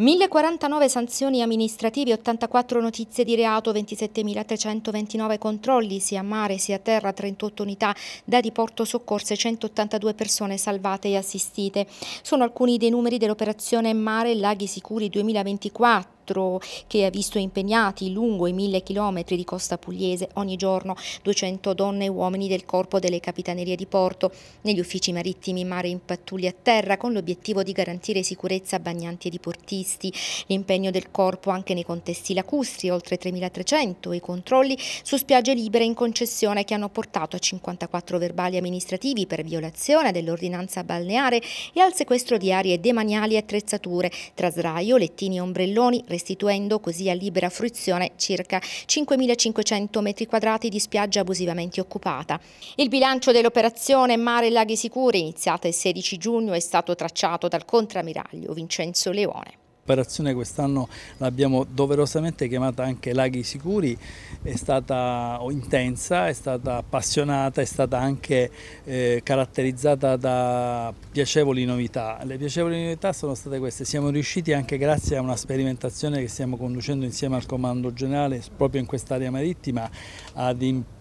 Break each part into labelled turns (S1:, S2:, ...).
S1: 1049 sanzioni amministrative, 84 notizie di reato, 27.329 controlli sia a mare sia a terra, 38 unità da diporto soccorse, 182 persone salvate e assistite. Sono alcuni dei numeri dell'operazione Mare e Laghi Sicuri 2024 nostro che ha visto impegnati lungo i mille chilometri di costa pugliese ogni giorno 200 donne e uomini del corpo delle capitanerie di porto, negli uffici marittimi in mare in pattuglia a terra con l'obiettivo di garantire sicurezza a bagnanti e diportisti, l'impegno del corpo anche nei contesti lacustri, oltre 3.300, i controlli su spiagge libere in concessione che hanno portato a 54 verbali amministrativi per violazione dell'ordinanza balneare e al sequestro di aree demaniali e attrezzature, tra sdraio, lettini e ombrelloni, restrizioni restituendo così a libera fruizione circa 5.500 metri quadrati di spiaggia abusivamente occupata. Il bilancio dell'operazione Mare e Laghi Sicuri, iniziata il 16 giugno, è stato tracciato dal contrammiraglio Vincenzo Leone.
S2: L'operazione quest'anno l'abbiamo doverosamente chiamata anche Laghi Sicuri, è stata intensa, è stata appassionata, è stata anche eh, caratterizzata da piacevoli novità. Le piacevoli novità sono state queste, siamo riusciti anche grazie a una sperimentazione che stiamo conducendo insieme al Comando Generale proprio in quest'area marittima ad imparare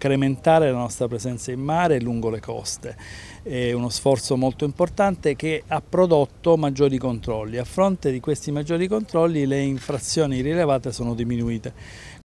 S2: incrementare la nostra presenza in mare e lungo le coste. È uno sforzo molto importante che ha prodotto maggiori controlli. A fronte di questi maggiori controlli le infrazioni rilevate sono diminuite.